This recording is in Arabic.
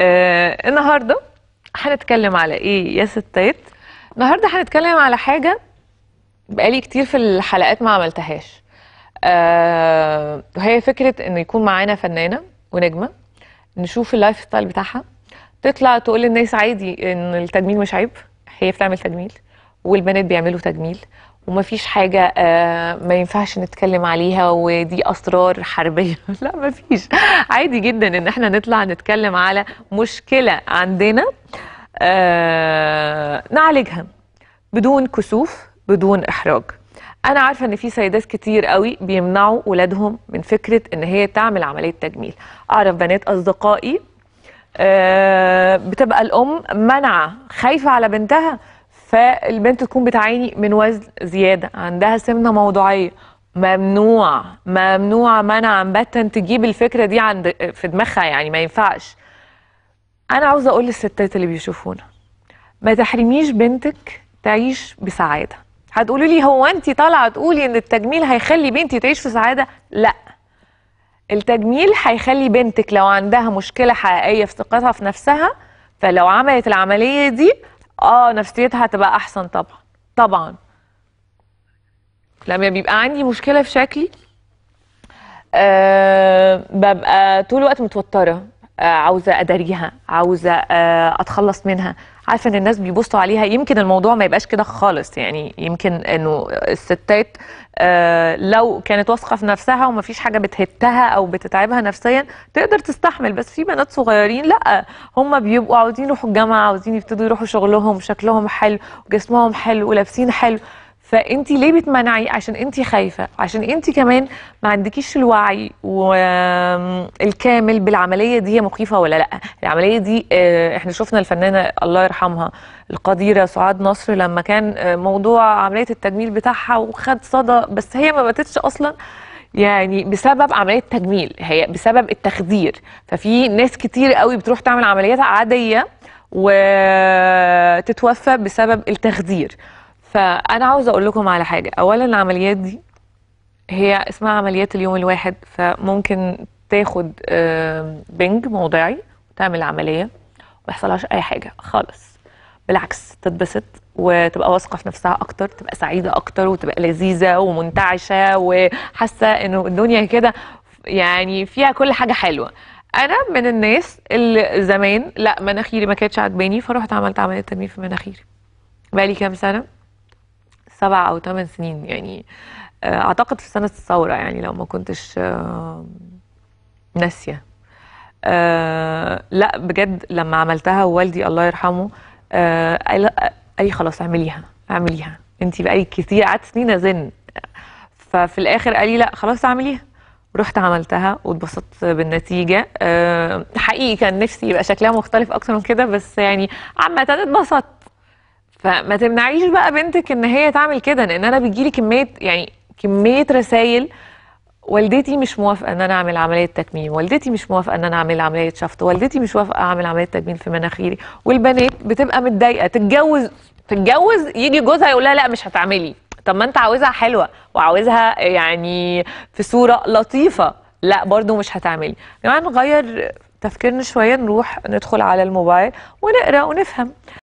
آه النهارده هنتكلم على ايه يا ستات النهارده هنتكلم على حاجه بقالي كتير في الحلقات ما عملتهاش آه وهي فكره انه يكون معانا فنانه ونجمه نشوف اللايف ستايل بتاعها تطلع تقول للناس عادي ان التجميل مش عيب هي بتعمل تجميل والبنات بيعملوا تجميل ومفيش حاجة آه، ما ينفعش نتكلم عليها ودي أسرار حربية لا مفيش عادي جدا إن احنا نطلع نتكلم على مشكلة عندنا آه، نعالجها بدون كسوف بدون إحراج انا عارفه ان في سيدات كتير قوي بيمنعوا ولادهم من فكره ان هي تعمل عمليه تجميل اعرف بنات اصدقائي آه، بتبقى الام منعه خايفه على بنتها فالبنت تكون بتعاني من وزن زياده عندها سمنه موضوعيه ممنوع ممنوع منعا باتا تجيب الفكره دي عند في دماغها يعني ما ينفعش انا عاوزه اقول للستات اللي بيشوفونا ما تحرميش بنتك تعيش بسعاده هتقولوا لي هو انت طالعه تقولي ان التجميل هيخلي بنتي تعيش في سعاده لا التجميل هيخلي بنتك لو عندها مشكله حقيقيه في ثقتها في نفسها فلو عملت العمليه دي اه نفسيتها هتبقى احسن طبعا طبعا لما بيبقى عندي مشكله في شكلي أه ببقى طول الوقت متوتره آه عاوزه اداريها عاوزه آه اتخلص منها عارفه ان الناس بيبصوا عليها يمكن الموضوع ما يبقاش كده خالص يعني يمكن انه الستات آه لو كانت واثقه في نفسها ومفيش حاجه بتهتها او بتتعبها نفسيا تقدر تستحمل بس في بنات صغيرين لا هم بيبقوا عاوزين يروحوا الجامعه عاوزين يبتدوا يروحوا شغلهم شكلهم حلو وجسمهم حلو ولابسين حلو فانت ليه بتمنعي عشان انت خايفه عشان انت كمان ما عندكيش الوعي الكامل بالعمليه دي هي مخيفه ولا لا العمليه دي آه، احنا شفنا الفنانه الله يرحمها القديره سعاد نصر لما كان آه، موضوع عمليه التجميل بتاعها وخد صدى بس هي ما باتتش اصلا يعني بسبب عمليه تجميل هي بسبب التخدير ففي ناس كتير قوي بتروح تعمل عمليات عاديه وتتوفى آه، بسبب التخدير فانا عاوزه اقول لكم على حاجه اولا العمليات دي هي اسمها عمليات اليوم الواحد فممكن تاخد بنج موضعي وتعمل عمليه ما يحصلهاش اي حاجه خالص بالعكس تتبسط وتبقى واثقه في نفسها اكتر تبقى سعيده اكتر وتبقى لذيذه ومنتعشه وحاسه انه الدنيا كده يعني فيها كل حاجه حلوه انا من الناس اللي زمان لا مناخيري ما كانتش عجباني فروحت عملت عمليه تنميه في مناخيري بقالي كام سنه سبع أو ثمان سنين يعني آه، أعتقد في سنة الثورة يعني لو ما كنتش آه، ناسية آه، لا بجد لما عملتها ووالدي الله يرحمه قال لي خلاص اعمليها اعمليها انت بقالي كتير قعدت سنين ازن ففي الاخر قال لي لا خلاص اعمليها رحت عملتها واتبسطت بالنتيجه حقيقي كان نفسي يبقى شكلها مختلف اكتر من كده بس يعني عامه اتبسطت فما تمنعيش بقى بنتك ان هي تعمل كده لان انا بيجيلي كميه يعني كميه رسائل والدتي مش موافقه ان انا اعمل عمليه تكميم والدتي مش موافقه ان انا اعمل عمليه شفط والدتي مش موافقه اعمل عمليه تجميل في مناخيري والبنات بتبقى متضايقه تتجوز تتجوز يجي جوزها يقول لها لا مش هتعملي طب ما انت عاوزها حلوه وعاوزها يعني في صوره لطيفه لا برضو مش هتعملي يعني نغير تفكيرنا شويه نروح ندخل على الموبايل ونقرا ونفهم